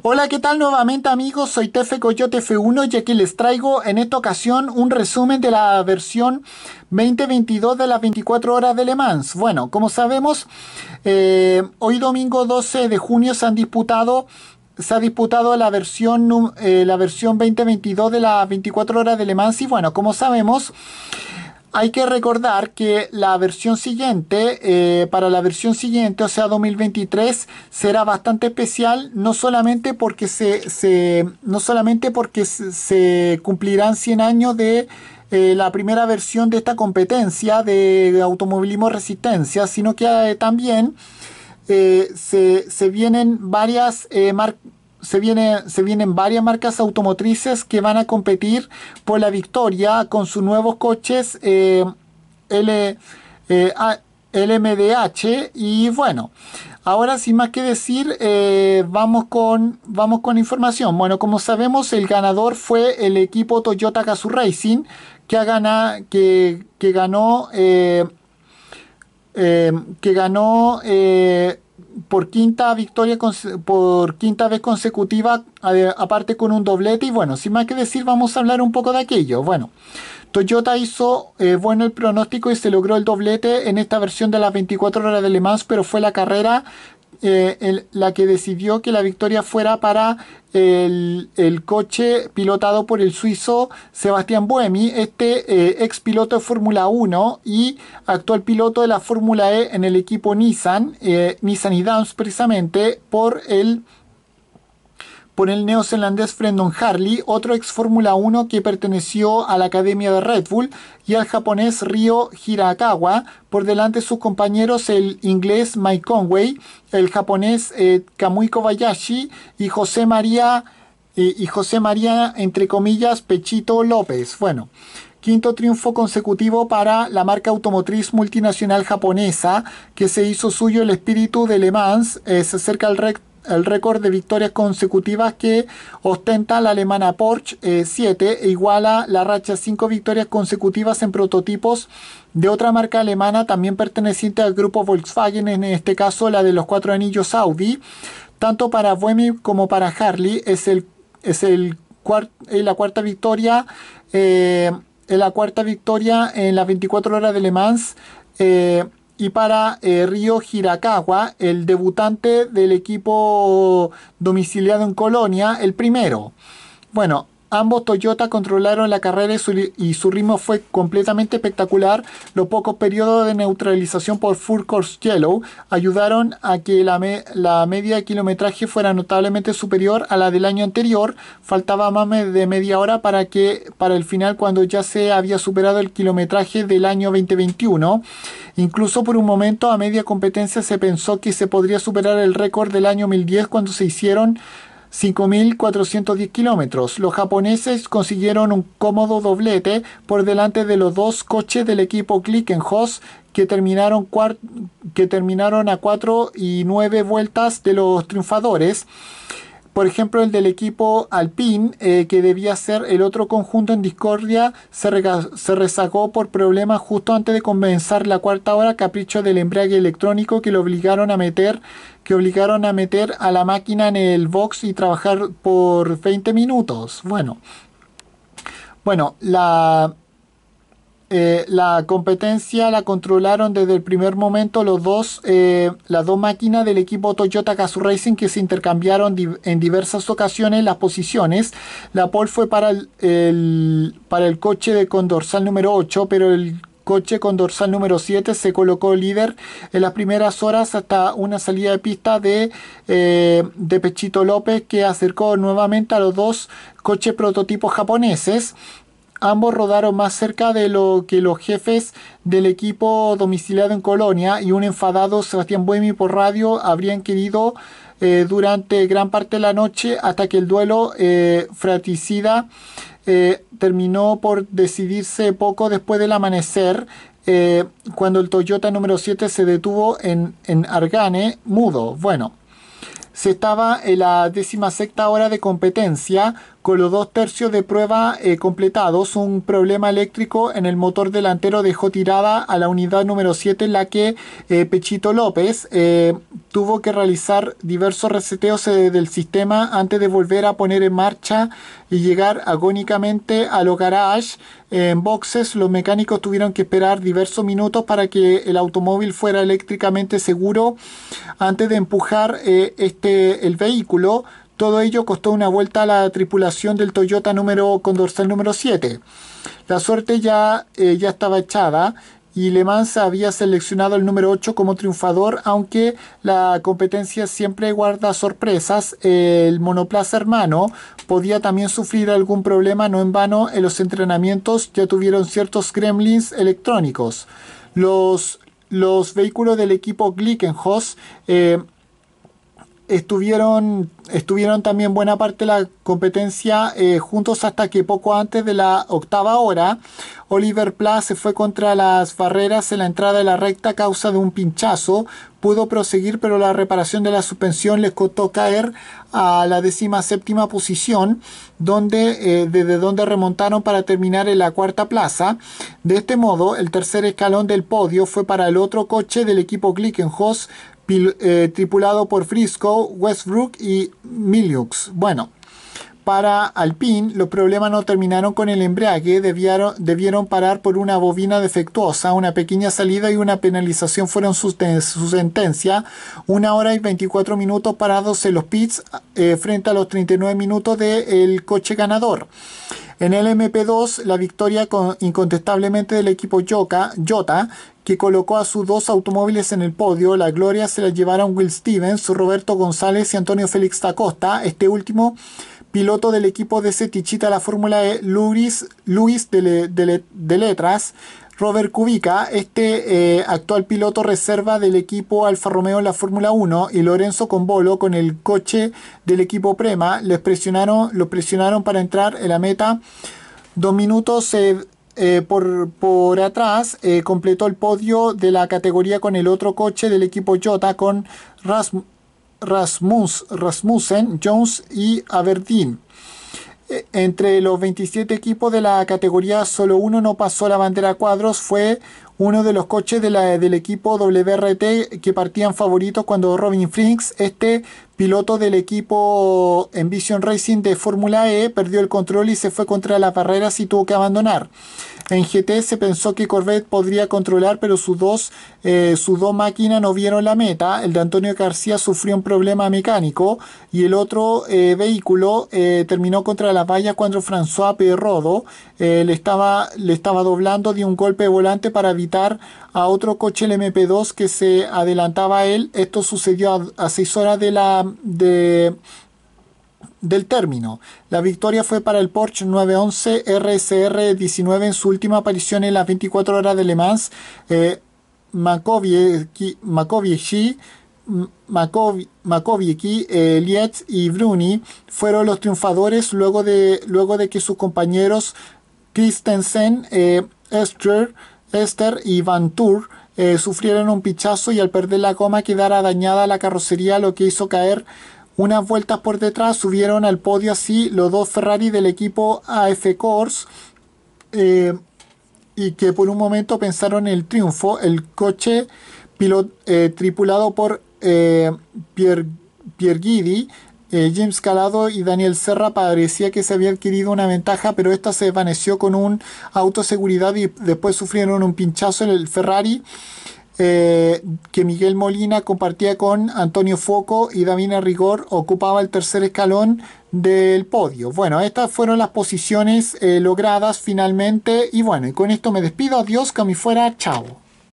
Hola, ¿qué tal nuevamente amigos? Soy Tefe Coyote F1 y aquí les traigo en esta ocasión un resumen de la versión 2022 de las 24 horas de Le Mans. Bueno, como sabemos, eh, hoy domingo 12 de junio se han disputado se ha disputado la versión, eh, la versión 2022 de las 24 horas de Le Mans y bueno, como sabemos, hay que recordar que la versión siguiente, eh, para la versión siguiente, o sea 2023, será bastante especial, no solamente porque se, no solamente porque se, cumplirán 100 años de eh, la primera versión de esta competencia de automovilismo resistencia, sino que eh, también se, vienen varias marcas se, viene, se vienen varias marcas automotrices que van a competir por la victoria con sus nuevos coches eh, L, LMDH. Eh, y bueno, ahora sin más que decir, eh, vamos, con, vamos con información. Bueno, como sabemos, el ganador fue el equipo Toyota Gazoo Racing, que, ha que ganó... que ganó por quinta victoria por quinta vez consecutiva eh, aparte con un doblete y bueno sin más que decir vamos a hablar un poco de aquello bueno Toyota hizo eh, bueno el pronóstico y se logró el doblete en esta versión de las 24 horas de Le Mans pero fue la carrera eh, la que decidió que la victoria fuera para el, coche pilotado por el suizo Sebastián Buemi, este eh, ex piloto de Fórmula 1 y actual piloto de la Fórmula E en el equipo Nissan, eh, Nissan y Downs precisamente, por el por el neozelandés Brendan Harley, otro ex Fórmula 1 que perteneció a la academia de Red Bull, y al japonés Ryo Hirakawa, por delante sus compañeros el inglés Mike Conway, el japonés eh, Kamui Kobayashi y José María y José María entre comillas Pechito López. Bueno, quinto triunfo consecutivo para la marca automotriz multinacional japonesa que se hizo suyo el espíritu de Le Mans, se acerca al recto el récord de victorias consecutivas que ostenta la alemana Porsche 7 eh, e iguala la racha 5 victorias consecutivas en prototipos de otra marca alemana también perteneciente al grupo Volkswagen, en este caso la de los cuatro anillos Audi. Tanto para Buemi como para Harley es, el, es el la cuarta victoria. Eh, la cuarta victoria en las 24 horas de Le Mans. Eh, y para eh, Río Hirakawa, el debutante del equipo domiciliado en Colonia, el primero. Bueno, Ambos Toyota controlaron la carrera y su, ritmo fue completamente espectacular. Los pocos periodos de neutralización por Full Course Yellow ayudaron a que la, media de kilometraje fuera notablemente superior a la del año anterior. Faltaba más de media hora para, que, para el final cuando ya se había superado el kilometraje del año 2021. Incluso por un momento a media competencia se pensó que se podría superar el récord del año 2010 cuando se hicieron 5.410 kilómetros. Los japoneses consiguieron un cómodo doblete por delante de los dos coches del equipo Klickenhaus que terminaron, que terminaron a 4 y nueve vueltas de los triunfadores. Por ejemplo, el del equipo Alpine, eh, que debía ser el otro conjunto en discordia, se, se rezagó por problemas justo antes de comenzar la cuarta hora, capricho del embrague electrónico que lo obligaron a meter que obligaron a meter a la máquina en el box y trabajar por 20 minutos. Bueno, bueno, la, eh, la competencia la controlaron desde el primer momento los dos, eh, las dos máquinas del equipo Toyota Gazoo Racing que se intercambiaron en diversas ocasiones las posiciones. La pole fue para el, para el coche de con dorsal número 8, pero el coche con dorsal número 7 se colocó líder en las primeras horas hasta una salida de pista de, eh, de Pechito López que acercó nuevamente a los dos coches prototipos japoneses. Ambos rodaron más cerca de lo que los jefes del equipo domiciliado en Colonia y un enfadado Sebastián Buemi por radio habrían querido eh, durante gran parte de la noche hasta que el duelo fraticida eh, fratricida eh, terminó por decidirse poco después del amanecer cuando el Toyota número 7 se detuvo en, en Argane, mudo. Bueno, se estaba en la décima sexta hora de competencia con los dos tercios de prueba eh, completados, un problema eléctrico en el motor delantero dejó tirada a la unidad número 7 en la que eh, Pechito López eh, tuvo que realizar diversos reseteos del sistema antes de volver a poner en marcha y llegar agónicamente a los garage en boxes. Los mecánicos tuvieron que esperar diversos minutos para que el automóvil fuera eléctricamente seguro antes de empujar este, el vehículo todo ello costó una vuelta a la tripulación del Toyota número con dorsal número 7. La suerte ya, eh, ya estaba echada y Le Mans había seleccionado el número 8 como triunfador, aunque la competencia siempre guarda sorpresas. El monoplaza hermano podía también sufrir algún problema, no en vano en los entrenamientos ya tuvieron ciertos gremlins electrónicos. Los, los vehículos del equipo Glickenhaus eh, estuvieron, estuvieron también buena parte de la competencia eh, juntos hasta que poco antes de la octava hora, Oliver Plath se fue contra las barreras en la entrada de la recta a causa de un pinchazo. Pudo proseguir, pero la reparación de la suspensión ...les costó caer a la décima séptima posición, donde, eh, desde donde remontaron para terminar en la cuarta plaza. De este modo, el tercer escalón del podio fue para el otro coche del equipo Glickenhaus, eh, tripulado por Frisco, Westbrook y Miliux. Bueno, para Alpine, los problemas no terminaron con el embrague, debieron, parar por una bobina defectuosa, una pequeña salida y una penalización fueron su, sentencia, una hora y 24 minutos parados en los pits eh, frente a los 39 minutos del coche ganador. En el MP2, la victoria incontestablemente del equipo Jota, que colocó a sus dos automóviles en el podio, la gloria se la llevaron Will Stevens, Roberto González y Antonio Félix Tacosta, este último piloto del equipo de Setichita la Fórmula E, Luis, de, de, Letras, Robert Kubica, este eh, actual piloto reserva del equipo Alfa Romeo en la Fórmula 1, y Lorenzo Combolo con el coche del equipo Prema, presionaron, los presionaron para entrar en la meta. Dos minutos eh, eh, por, por, atrás, completó el podio de la categoría con el otro coche del equipo Jota con Rasmus. Rasmussen, Jones y Aberdeen. E, entre los 27 equipos de la categoría, solo uno no pasó la bandera cuadros, fue uno de los coches del equipo WRT que partían favoritos cuando Robin Frinks, este piloto del equipo Envision Racing de Fórmula E, perdió el control y se fue contra las barreras y tuvo que abandonar. En GT se pensó que Corvette podría controlar, pero sus dos, eh, sus dos máquinas no vieron la meta. El de Antonio García sufrió un problema mecánico y el otro eh, vehículo eh, terminó contra la valla cuando François Perrodo le, estaba, le estaba doblando de un golpe de volante para evitar a otro coche, el MP2, que se adelantaba a él. Esto sucedió a, 6 seis horas de la, de, del término. La victoria fue para el Porsche 911 RSR19 en su última aparición en las 24 horas de Le Mans. Eh, Makoviecki, eh, Lietz y Bruni fueron los triunfadores luego de, luego de que sus compañeros Christensen, eh, Esther, Esther y Van Tour eh, sufrieron un pichazo y al perder la goma quedara dañada la carrocería, lo que hizo caer unas vueltas por detrás. Subieron al podio así los dos Ferrari del equipo AF Corse. Eh, y que por un momento pensaron en el triunfo. El coche eh, tripulado por eh, eh, James Calado y Daniel Serra parecía que se había adquirido una ventaja, pero esta se desvaneció con un autoseguridad y después sufrieron un pinchazo en el Ferrari. Eh, que Miguel Molina compartía con Antonio Foco y Davina Rigor ocupaba el tercer escalón del podio. Bueno, estas fueron las posiciones eh, logradas finalmente y bueno, y con esto me despido, adiós, que a fuera, chao.